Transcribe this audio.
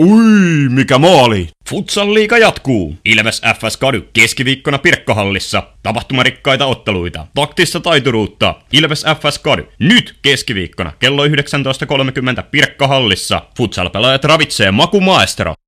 Ui, mikä maali! Futsal liika jatkuu. Ilves FS Kady keskiviikkona Pirkkahallissa. Tapahtumarikkaita otteluita. Taktista taituruutta. Ilves FS Kady. Nyt keskiviikkona kello 19.30 Pirkkahallissa. Futsal-pelaajat ravitsee Maestro.